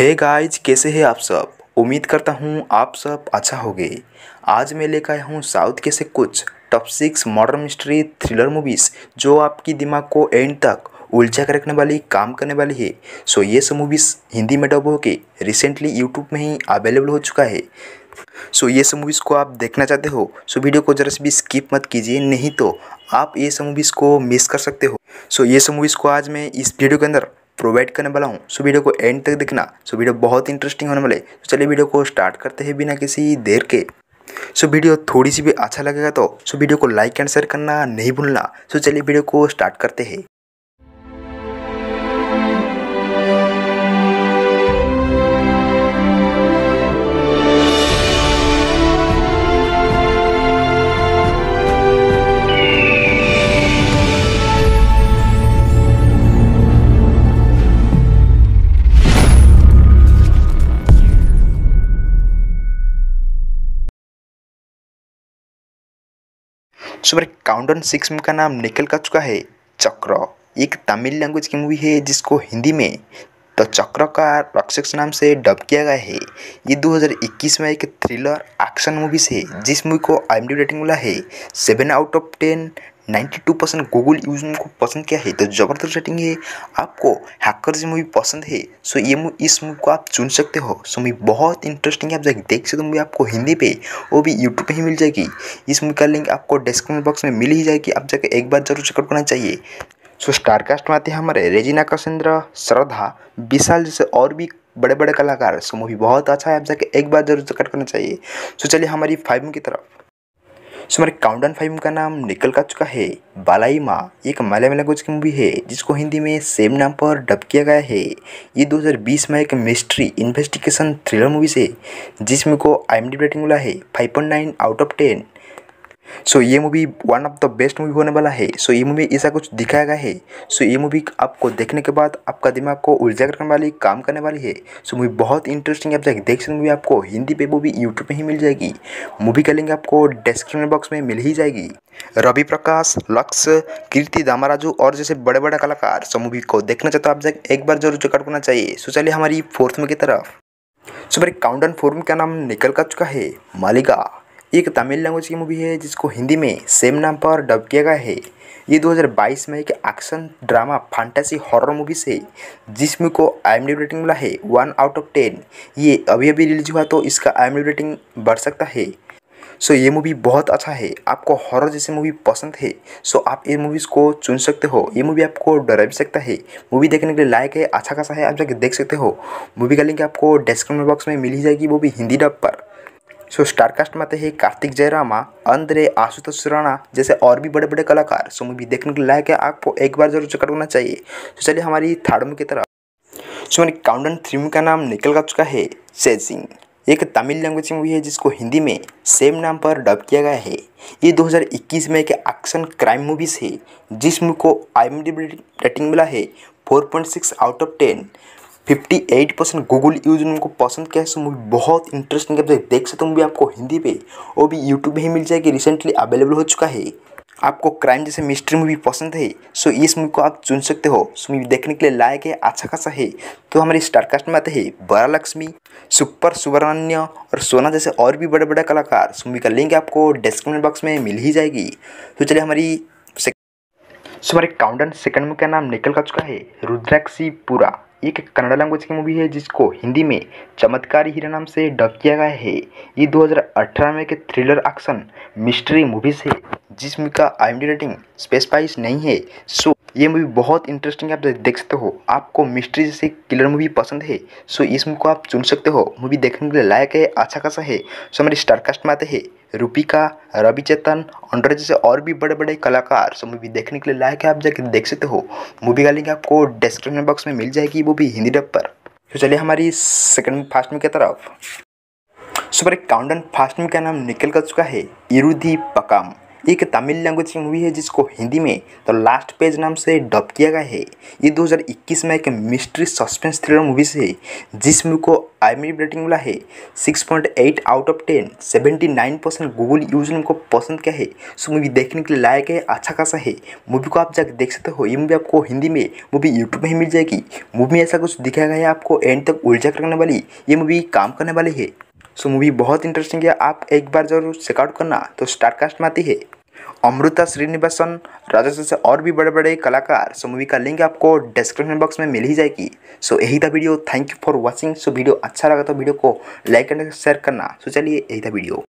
hey guys कैसे हैं आप सब उम्मीद करता हूँ आप सब अच्छा होगे आज मैं लेकर आया हूँ साउथ के से कुछ top six modern mystery thriller movies जो आपकी दिमाग को एंड तक उलझा कर रखने वाली काम करने वाली है सो ये सब मूवीज़ हिंदी में डब के रिसेंटली यूट्यूब में ही अवेलेबल हो चुका है सो ये सब मूवीज़ को आप देखना चाहते हो सो वीडियो को जरा से भी स्किप मत कीजिए नहीं तो आप ये सब मूवीज़ को मिस कर सकते हो सो ये सब मूवीज़ को आज मैं इस वीडियो के अंदर प्रोवाइड करने वाला हूँ सो वीडियो को एंड तक देखना सो वीडियो बहुत इंटरेस्टिंग होने वाले तो चलिए वीडियो को स्टार्ट करते हैं बिना किसी देर के सो वीडियो थोड़ी सी भी अच्छा लगेगा तो सो वीडियो को लाइक एंड शेयर करना नहीं भूलना सो चलिए वीडियो को स्टार्ट करते हैं नंबर काउंट ऑन सिक्स का नाम निकल का चुका है चक्र एक तमिल लैंग्वेज की मूवी है जिसको हिंदी में तो चक्र का रक्षक नाम से डब किया गया है ये 2021 में एक थ्रिलर एक्शन मूवी से जिस मूवी को आई एम रेटिंग मिला है seven out of ten ninety two percent Google यूज को पसंद किया है तो ज़बरदस्त रेटिंग है आपको जी मूवी पसंद है सो ये इस मूवी को आप चुन सकते हो सो मूवी बहुत इंटरेस्टिंग है आप जाके देख सकते हो मूवी आपको हिंदी पे वो भी यूट्यूब पे ही मिल जाएगी इस मूवी का लिंक आपको डिस्क्रिप्शन बॉक्स में मिल ही जाएगी आप जाके एक बार जरूर चेकआउट करना चाहिए सो स्टारकास्ट में आते हैं हमारे रेजिना कसेंद्र श्रद्धा विशाल जैसे और भी बड़े बड़े कलाकार सो मूवी बहुत अच्छा है आप जाके एक बार जरूर चेकआउट करना चाहिए सो चलिए हमारी फाइव की तरफ सो हमारे काउंटडाउन फाइव का नाम निकल का चुका है बालाई माँ एक मलयालम लैंग्वेज की मूवी है जिसको हिंदी में सेम नाम पर डब किया गया है ये 2020 में एक मिस्ट्री इन्वेस्टिगेशन थ्रिलर मूवी है जिसमें को आई एम रेटिंग मिला है 5.9 आउट ऑफ टेन सो ये movie one of the best movie होने वाला है सो ये मूवी ऐसा कुछ दिखाया गया है सो ये मूवी आपको देखने के बाद आपका दिमाग को उलझा करने वाली काम करने वाली है सो मूवी बहुत इंटरेस्टिंग आप जाके देख सकते मूवी आपको हिंदी पे मूवी यूट्यूब पे ही मिल जाएगी मूवी का लिंक आपको डिस्क्रिप्शन बॉक्स में मिल ही जाएगी रवि प्रकाश लक्ष्य कीर्ति दामाराजू और जैसे बड़े बड़े कलाकार सो मूवी को देखना चाहते हो आप जाके एक बार जरूर चेकआउट करना चाहिए सो चलिए हमारी फोर्थ में की तरफ सो मेरे काउंटन फोर्म का नाम निकल कर चुका है मालिका एक तमिल लैंग्वेज की मूवी है जिसको हिंदी में सेम नाम पर डब किया गया है ये 2022 में एक action drama fantasy horror movie से जिस मूवी को आई रेटिंग मिला है वन आउट ऑफ टेन ये अभी अभी रिलीज हुआ तो इसका आई रेटिंग बढ़ सकता है सो ये मूवी बहुत अच्छा है आपको हॉरर जैसी मूवी पसंद है सो आप ये मूवीज़ को चुन सकते हो ये मूवी आपको डरा भी सकता है मूवी देखने के लिए लायक है अच्छा खासा है आप जाके देख सकते हो मूवी का लिंक आपको डिस्क्रिप्शन बॉक्स में मिल ही जाएगी वो भी हिंदी डब पर सो स्टारकास्ट में आते तो हैं कार्तिक जयरामा अंद्रे आशुतोष सुराना जैसे और भी बड़े बड़े कलाकार सो मूवी देखने के लायक है आपको एक बार जरूर चेकआउट करना चाहिए तो चलिए हमारी थर्ड मूवी की तरफ सो मेरी काउंटन थ्री मूवी का नाम निकल का चुका है सेजिंग एक तमिल लैंग्वेज की मूवी है जिसको हिंदी में सेम नाम पर डब किया गया है ये 2021 में एक एक्शन क्राइम मूवीज है जिस मूवी को आई रेटिंग मिला है 4.6 out of 10 fifty eight percent Google यूज उनको पसंद क्या है सो मूवी बहुत इंटरेस्टिंग है देख सकते हो मूवी आपको हिंदी पे और भी यूट्यूब पर ही मिल जाएगी रिसेंटली अवेलेबल हो चुका है आपको क्राइम जैसे मिस्ट्री मूवी पसंद है सो इस मूवी को आप चुन सकते हो सो मूवी देखने के लिए लायक है अच्छा खासा है तो हमारे स्टारकास्ट में आते हैं बरा लक्ष्मी सुपर सुब्रमण्य और सोना जैसे और भी बड़े बड़े कलाकार सो मूवी का लिंक आपको डिस्क्रिप्शन बॉक्स में मिल ही जाएगी तो चलिए हमारी सो हमारे काउंटर सेकंड मूवी का नाम निकल का चुका है रुद्राक्षी पूरा एक कन्नड़ लैंग्वेज की मूवी है जिसको हिंदी में चमत्कारी हीरा नाम से डब किया गया है ये 2018 में के थ्रिलर एक्शन मिस्ट्री मूवीज़ है जिसमें का आई रेटिंग स्पेस पाइस नहीं है सो ये मूवी बहुत इंटरेस्टिंग है आप देख सकते हो आपको मिस्ट्री जैसे किलर मूवी पसंद है सो इस मूवी को आप चुन सकते हो मूवी देखने के लिए लायक है अच्छा खासा है सो हमारे स्टारकास्ट में आते हैं रूपिका रवि चेतन अंडर जैसे और भी बड़े बड़े कलाकार सो मूवी देखने के लिए लायक है आप जाके देख सकते हो मूवी का लिंक आपको डिस्क्रिप्शन बॉक्स में मिल जाएगी वो भी हिंदी डब पर तो चलिए हमारी सेकेंड फास्ट मूवी की तरफ सो हमारे काउंटन फास्ट मूवी का नाम निकल कर चुका है इरुदी पकाम एक तमिल लैंग्वेज की मूवी है जिसको हिंदी में तो लास्ट पेज नाम से डब किया गया है ये 2021 में एक मिस्ट्री सस्पेंस थ्रिलर मूवी है जिस मूवी को आई रेटिंग मिला है 6.8 out of 10 79 percent Google user को पसंद किया है सो मूवी देखने के लिए लायक है अच्छा खासा है मूवी को आप जाकर देख सकते हो ये मूवी आपको हिंदी में मूवी यूट्यूब में ही मिल जाएगी मूवी में ऐसा कुछ दिखाया गया है आपको एंड तक उलझा करने वाली ये मूवी काम करने वाली है सो मूवी बहुत इंटरेस्टिंग है आप एक बार जरूर चेकआउट करना तो स्टारकास्ट में आती है अमृता श्रीनिवासन राजस्थान से और भी बड़े बड़े कलाकार सो मूवी का लिंक आपको डिस्क्रिप्शन बॉक्स में मिल ही जाएगी सो यही था video thank you for watching so video अच्छा लगा तो वीडियो को लाइक एंड शेयर करना सो चलिए यही था वीडियो